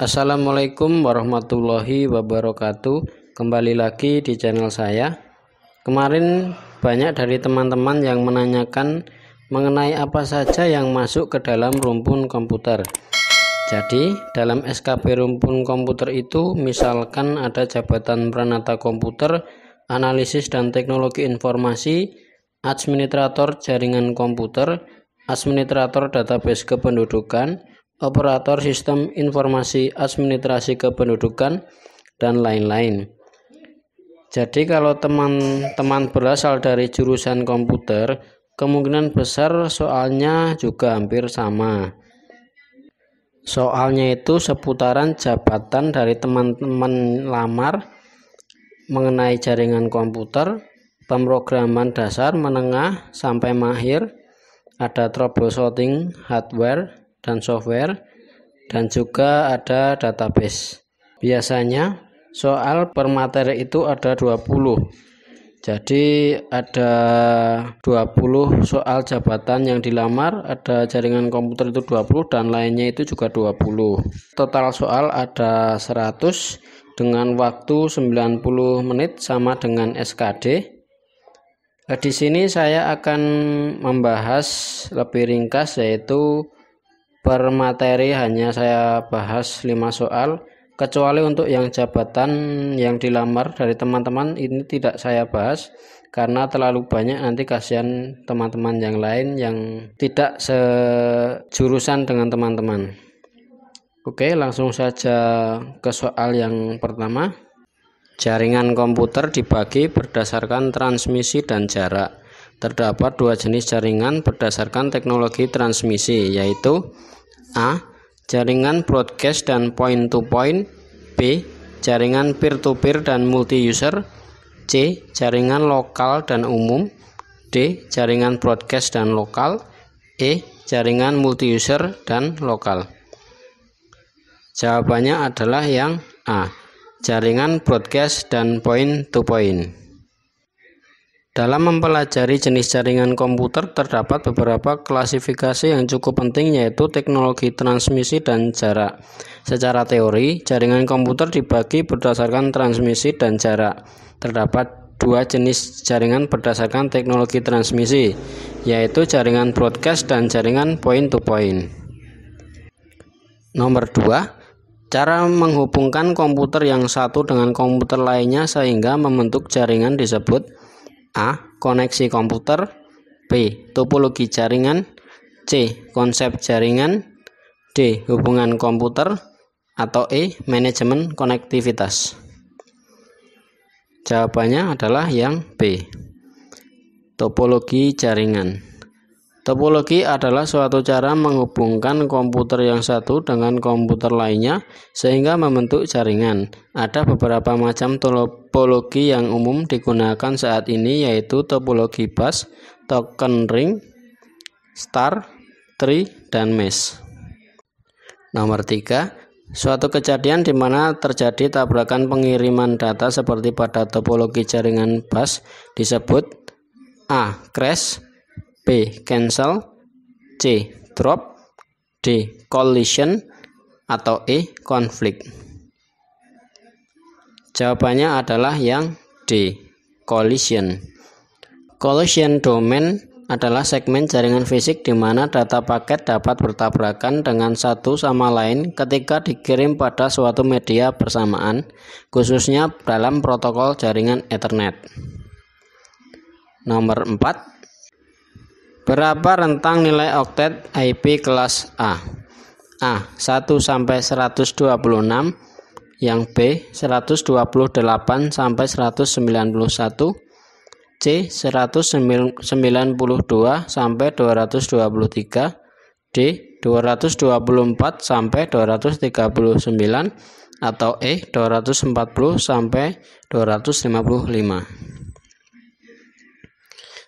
Assalamualaikum warahmatullahi wabarakatuh. Kembali lagi di channel saya. Kemarin banyak dari teman-teman yang menanyakan mengenai apa saja yang masuk ke dalam rumpun komputer. Jadi, dalam SKP rumpun komputer itu misalkan ada jabatan pranata komputer, analisis dan teknologi informasi, administrator jaringan komputer, administrator database kependudukan, operator sistem informasi administrasi kependudukan, dan lain-lain. Jadi kalau teman-teman berasal dari jurusan komputer, kemungkinan besar soalnya juga hampir sama. Soalnya itu seputaran jabatan dari teman-teman lamar mengenai jaringan komputer, pemrograman dasar, menengah, sampai mahir, ada troubleshooting hardware, dan software dan juga ada database. Biasanya soal per materi itu ada 20. Jadi ada 20 soal jabatan yang dilamar, ada jaringan komputer itu 20 dan lainnya itu juga 20. Total soal ada 100 dengan waktu 90 menit sama dengan SKD. Nah, di sini saya akan membahas lebih ringkas yaitu Per materi hanya saya bahas 5 soal, kecuali untuk yang jabatan yang dilamar dari teman-teman ini tidak saya bahas karena terlalu banyak nanti kasihan teman-teman yang lain yang tidak sejurusan dengan teman-teman. Oke, langsung saja ke soal yang pertama. Jaringan komputer dibagi berdasarkan transmisi dan jarak. Terdapat dua jenis jaringan berdasarkan teknologi transmisi, yaitu A. Jaringan broadcast dan point to point B. Jaringan peer to peer dan multi user C. Jaringan lokal dan umum D. Jaringan broadcast dan lokal E. Jaringan multi user dan lokal Jawabannya adalah yang A. Jaringan broadcast dan point to point dalam mempelajari jenis jaringan komputer terdapat beberapa klasifikasi yang cukup penting yaitu teknologi transmisi dan jarak. Secara teori, jaringan komputer dibagi berdasarkan transmisi dan jarak. Terdapat dua jenis jaringan berdasarkan teknologi transmisi, yaitu jaringan broadcast dan jaringan point to point. Nomor 2, Cara menghubungkan komputer yang satu dengan komputer lainnya sehingga membentuk jaringan disebut A. Koneksi komputer B. Topologi jaringan C. Konsep jaringan D. Hubungan komputer atau E. Manajemen konektivitas Jawabannya adalah yang B. Topologi jaringan Topologi adalah suatu cara menghubungkan komputer yang satu dengan komputer lainnya sehingga membentuk jaringan. Ada beberapa macam topologi yang umum digunakan saat ini yaitu topologi bus, token ring, star, tree, dan mesh. Nomor 3, suatu kejadian di mana terjadi tabrakan pengiriman data seperti pada topologi jaringan bus disebut A. crash B. Cancel C. Drop D. Collision atau E. Konflik Jawabannya adalah yang D. Collision Collision domain adalah segmen jaringan fisik di mana data paket dapat bertabrakan dengan satu sama lain ketika dikirim pada suatu media bersamaan, khususnya dalam protokol jaringan Ethernet. Nomor 4, Berapa rentang nilai oktet IP kelas A? A 1 sampai 126, yang B 128 sampai 191, C 192 sampai 223, D 224 sampai 239 atau E 240 sampai 255.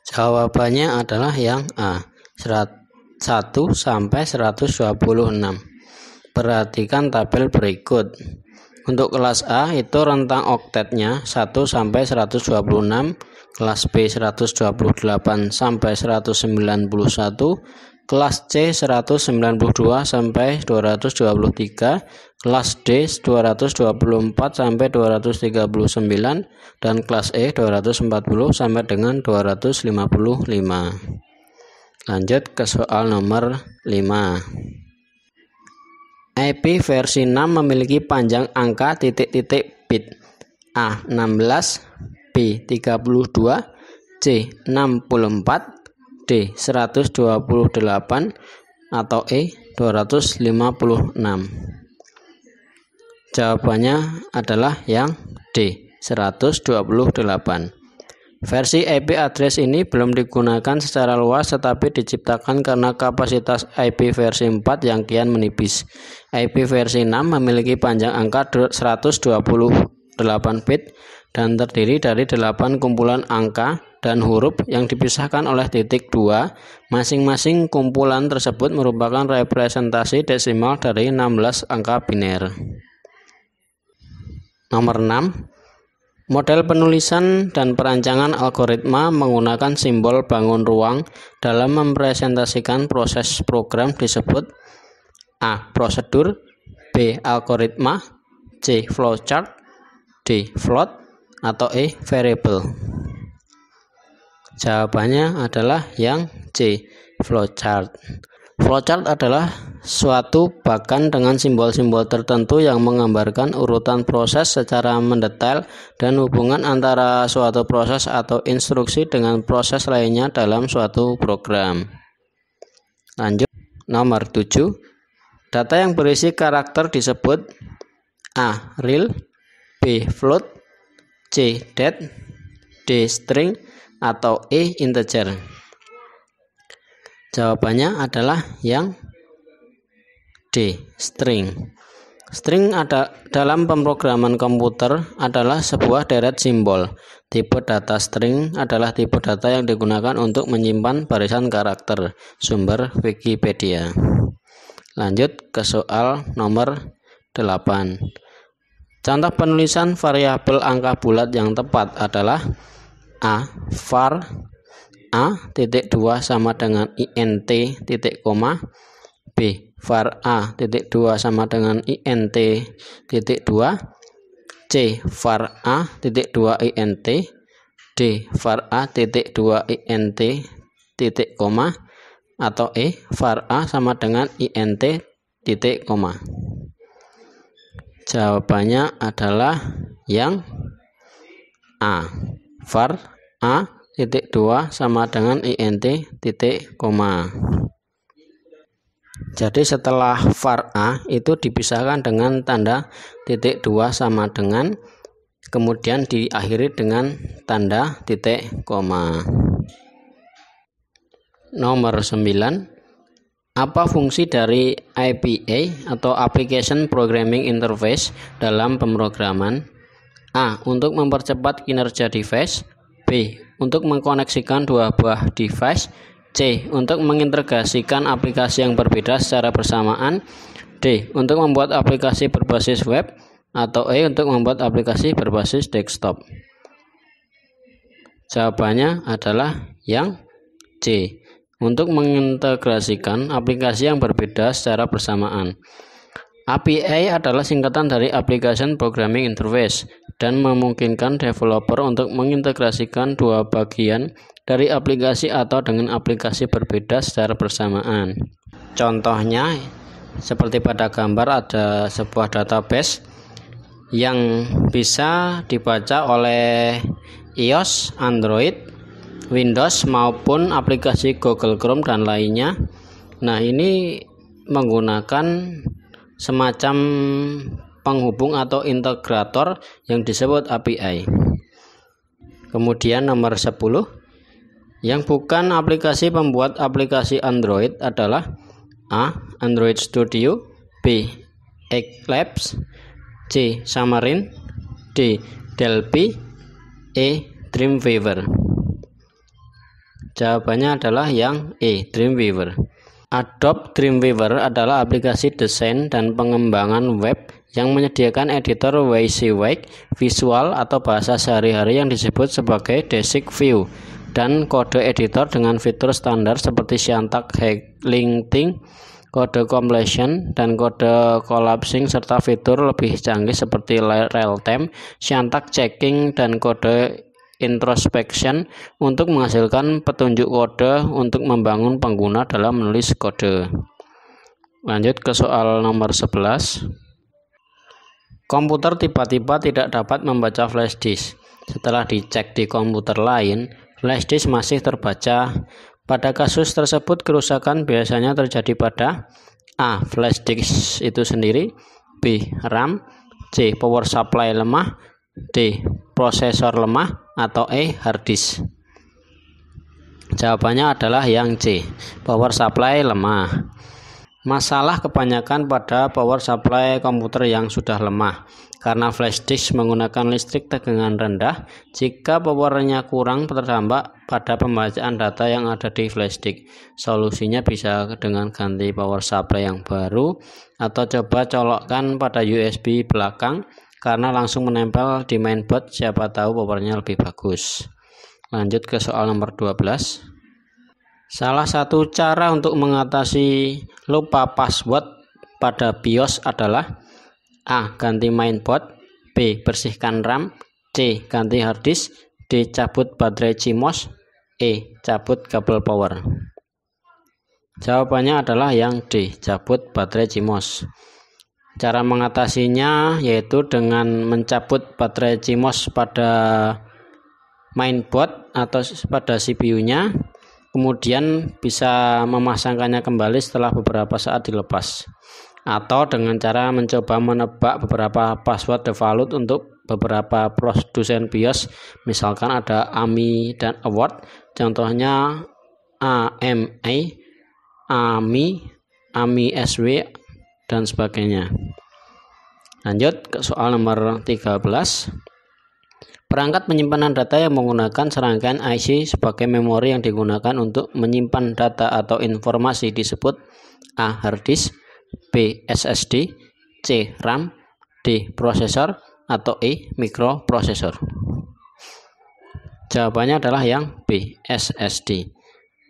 Jawabannya adalah yang A. 1 sampai 126. Perhatikan tabel berikut. Untuk kelas A itu rentang oktetnya 1 sampai 126, kelas B 128 sampai 191, kelas C 192 sampai 223, kelas D 224 sampai 239 dan kelas E 240 sampai dengan 255. Lanjut ke soal nomor 5. IP versi 6 memiliki panjang angka titik-titik bit A 16, B 32, C 64, D 128 atau E 256 jawabannya adalah yang D 128 versi IP address ini belum digunakan secara luas tetapi diciptakan karena kapasitas IP versi 4 yang kian menipis IP versi 6 memiliki panjang angka 128 bit dan terdiri dari 8 kumpulan angka dan huruf yang dipisahkan oleh titik 2. Masing-masing kumpulan tersebut merupakan representasi desimal dari 16 angka biner. Nomor 6. Model penulisan dan perancangan algoritma menggunakan simbol bangun ruang dalam mempresentasikan proses program disebut A. Prosedur B. Algoritma C. Flowchart D. Float atau E variable? Jawabannya adalah yang C, flowchart. Flowchart adalah suatu pakan dengan simbol-simbol tertentu yang menggambarkan urutan proses secara mendetail dan hubungan antara suatu proses atau instruksi dengan proses lainnya dalam suatu program. Lanjut, nomor 7. Data yang berisi karakter disebut A. Real B. Float C. dead, D. String atau E. Integer Jawabannya adalah yang D. String String ada dalam pemrograman komputer adalah sebuah deret simbol. Tipe data string adalah tipe data yang digunakan untuk menyimpan barisan karakter. Sumber Wikipedia. Lanjut ke soal nomor 8. Contoh penulisan variabel angka bulat yang tepat adalah A var A titik dua sama dengan INT titik koma B var A titik dua sama dengan INT titik dua C var A titik dua INT D var A titik dua INT titik koma atau E var A sama dengan INT titik koma Jawabannya adalah yang A. Var A titik 2 sama dengan INT titik koma. Jadi setelah var A itu dipisahkan dengan tanda titik 2 sama dengan kemudian diakhiri dengan tanda titik koma. Nomor 9 apa fungsi dari IPA atau Application Programming Interface dalam pemrograman? A. Untuk mempercepat kinerja device B. Untuk mengkoneksikan dua buah device C. Untuk mengintegrasikan aplikasi yang berbeda secara bersamaan D. Untuk membuat aplikasi berbasis web atau E. Untuk membuat aplikasi berbasis desktop Jawabannya adalah yang C untuk mengintegrasikan aplikasi yang berbeda secara bersamaan. API adalah singkatan dari Application Programming Interface dan memungkinkan developer untuk mengintegrasikan dua bagian dari aplikasi atau dengan aplikasi berbeda secara bersamaan. Contohnya, seperti pada gambar ada sebuah database yang bisa dibaca oleh iOS, Android, Windows maupun aplikasi Google Chrome dan lainnya. Nah, ini menggunakan semacam penghubung atau integrator yang disebut API. Kemudian nomor 10 yang bukan aplikasi pembuat aplikasi Android adalah A. Android Studio B. Eclipse C. Xamarin D. Delphi E. Dreamweaver Jawabannya adalah yang E, Dreamweaver. Adobe Dreamweaver adalah aplikasi desain dan pengembangan web yang menyediakan editor WYSIWYG, visual atau bahasa sehari-hari yang disebut sebagai Basic View dan kode editor dengan fitur standar seperti Shantak Linting, kode completion dan kode collapsing serta fitur lebih canggih seperti real time, Shantak checking dan kode introspection untuk menghasilkan petunjuk kode untuk membangun pengguna dalam menulis kode. Lanjut ke soal nomor 11. Komputer tiba-tiba tidak dapat membaca flash disk. Setelah dicek di komputer lain, flash disk masih terbaca. Pada kasus tersebut kerusakan biasanya terjadi pada A. Flash disk itu sendiri B. RAM C. Power supply lemah D. Prosesor lemah atau E. Hard disk. Jawabannya adalah yang C. Power supply lemah. Masalah kebanyakan pada power supply komputer yang sudah lemah karena flash disk menggunakan listrik tegangan rendah. Jika powernya kurang terdampak pada pembacaan data yang ada di flash disk. Solusinya bisa dengan ganti power supply yang baru atau coba colokkan pada USB belakang karena langsung menempel di mainboard siapa tahu powernya lebih bagus lanjut ke soal nomor 12 salah satu cara untuk mengatasi lupa password pada BIOS adalah A. Ganti mainboard B. Bersihkan RAM C. Ganti harddisk D. Cabut baterai CMOS E. Cabut kabel power Jawabannya adalah yang D. Cabut baterai CMOS Cara mengatasinya yaitu dengan mencabut baterai CMOS pada mainboard atau pada CPU-nya, kemudian bisa memasangkannya kembali setelah beberapa saat dilepas. Atau dengan cara mencoba menebak beberapa password default untuk beberapa produsen BIOS, misalkan ada AMI dan Award, contohnya AMI, AMI, AMI SW, dan sebagainya. Lanjut ke soal nomor 13. Perangkat penyimpanan data yang menggunakan serangkaian IC sebagai memori yang digunakan untuk menyimpan data atau informasi disebut A. Hard B. SSD C. RAM D. Prosesor atau E. Mikroprosesor Jawabannya adalah yang B. SSD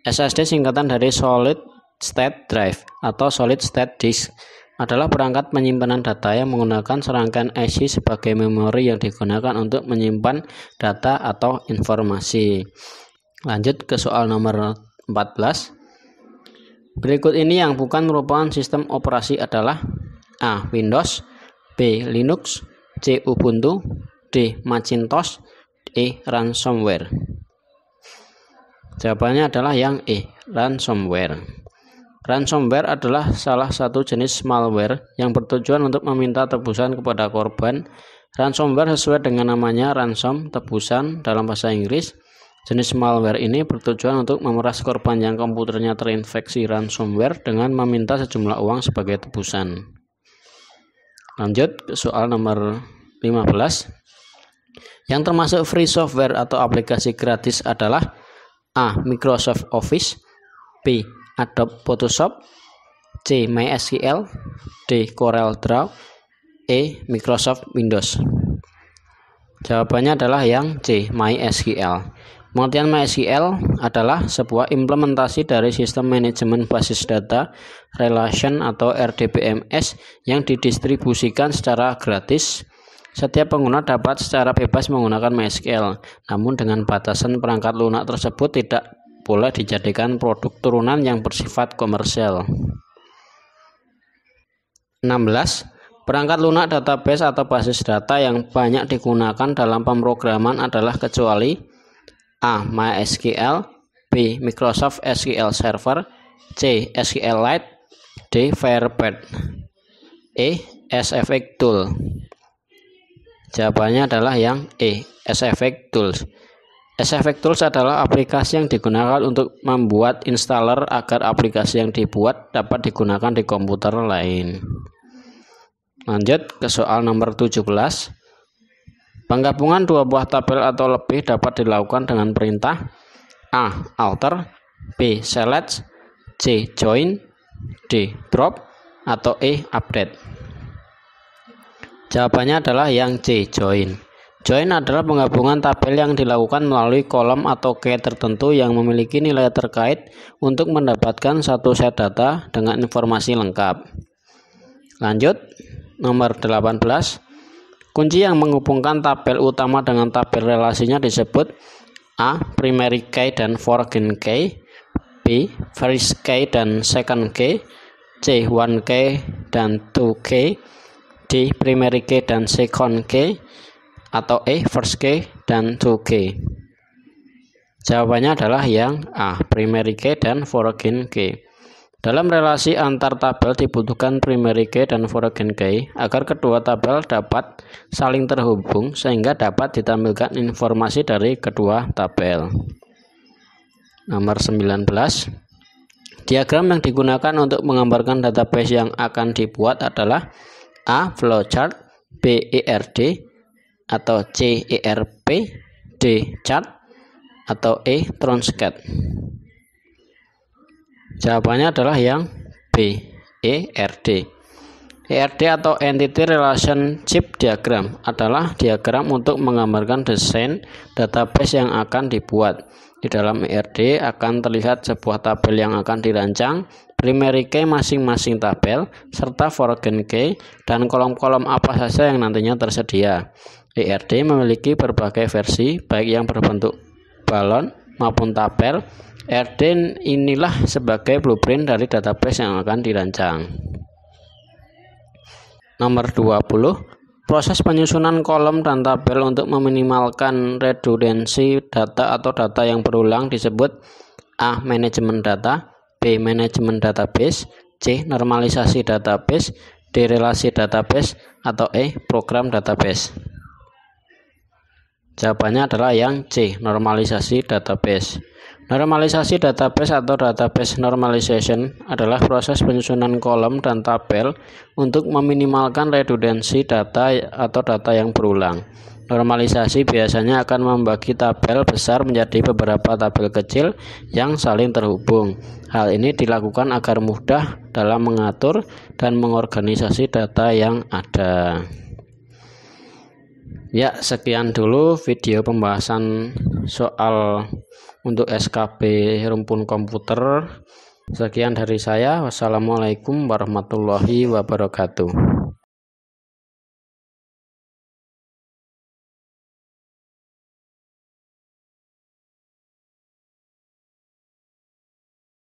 SSD singkatan dari Solid State Drive atau Solid State Disk adalah perangkat penyimpanan data yang menggunakan serangkaian IC sebagai memori yang digunakan untuk menyimpan data atau informasi. Lanjut ke soal nomor 14. Berikut ini yang bukan merupakan sistem operasi adalah A. Windows B. Linux C. Ubuntu D. Macintosh E. Ransomware Jawabannya adalah yang E. Ransomware Ransomware adalah salah satu jenis malware yang bertujuan untuk meminta tebusan kepada korban. Ransomware sesuai dengan namanya ransom tebusan dalam bahasa Inggris. Jenis malware ini bertujuan untuk memeras korban yang komputernya terinfeksi ransomware dengan meminta sejumlah uang sebagai tebusan. Lanjut ke soal nomor 15. Yang termasuk free software atau aplikasi gratis adalah A. Microsoft Office B. Adobe Photoshop C. MySQL D. Corel Draw E. Microsoft Windows Jawabannya adalah yang C. MySQL Pengertian MySQL adalah sebuah implementasi dari sistem manajemen basis data relation atau RDBMS yang didistribusikan secara gratis setiap pengguna dapat secara bebas menggunakan MySQL, namun dengan batasan perangkat lunak tersebut tidak pula dijadikan produk turunan yang bersifat komersial. 16. Perangkat lunak database atau basis data yang banyak digunakan dalam pemrograman adalah kecuali A. MySQL B. Microsoft SQL Server C. SQLite D. Firebird E. SFX Tool Jawabannya adalah yang E. SFX Tools SFX Tools adalah aplikasi yang digunakan untuk membuat installer agar aplikasi yang dibuat dapat digunakan di komputer lain. Lanjut ke soal nomor 17. Penggabungan dua buah tabel atau lebih dapat dilakukan dengan perintah A. Alter B. Select C. Join D. Drop atau E. Update Jawabannya adalah yang C. Join Join adalah penggabungan tabel yang dilakukan melalui kolom atau key tertentu yang memiliki nilai terkait untuk mendapatkan satu set data dengan informasi lengkap. Lanjut, nomor 18. Kunci yang menghubungkan tabel utama dengan tabel relasinya disebut A. Primary key dan foreign key B. First key dan second key C. One key dan two key D. Primary key dan second key atau E first key dan two key jawabannya adalah yang A primary key dan foreign key dalam relasi antar tabel dibutuhkan primary key dan foreign key agar kedua tabel dapat saling terhubung sehingga dapat ditampilkan informasi dari kedua tabel. Nomor 19. Diagram yang digunakan untuk menggambarkan database yang akan dibuat adalah A flowchart, B ERD, atau C ERP, D chart atau E Transcat. jawabannya adalah yang B E R D ERD atau Entity Relationship Diagram adalah diagram untuk menggambarkan desain database yang akan dibuat. Di dalam ERD akan terlihat sebuah tabel yang akan dirancang, primary key masing-masing tabel, serta foreign key, dan kolom-kolom apa saja yang nantinya tersedia. ERD memiliki berbagai versi baik yang berbentuk balon maupun tabel. ERD inilah sebagai blueprint dari database yang akan dirancang. Nomor 20, proses penyusunan kolom dan tabel untuk meminimalkan redundansi data atau data yang berulang disebut A. Manajemen data B. Manajemen database C. Normalisasi database D. Relasi database atau E. Program database Jawabannya adalah yang C, normalisasi database. Normalisasi database atau database normalization adalah proses penyusunan kolom dan tabel untuk meminimalkan redundansi data atau data yang berulang. Normalisasi biasanya akan membagi tabel besar menjadi beberapa tabel kecil yang saling terhubung. Hal ini dilakukan agar mudah dalam mengatur dan mengorganisasi data yang ada. Ya, sekian dulu video pembahasan soal untuk SKP rumpun komputer. Sekian dari saya. Wassalamualaikum warahmatullahi wabarakatuh.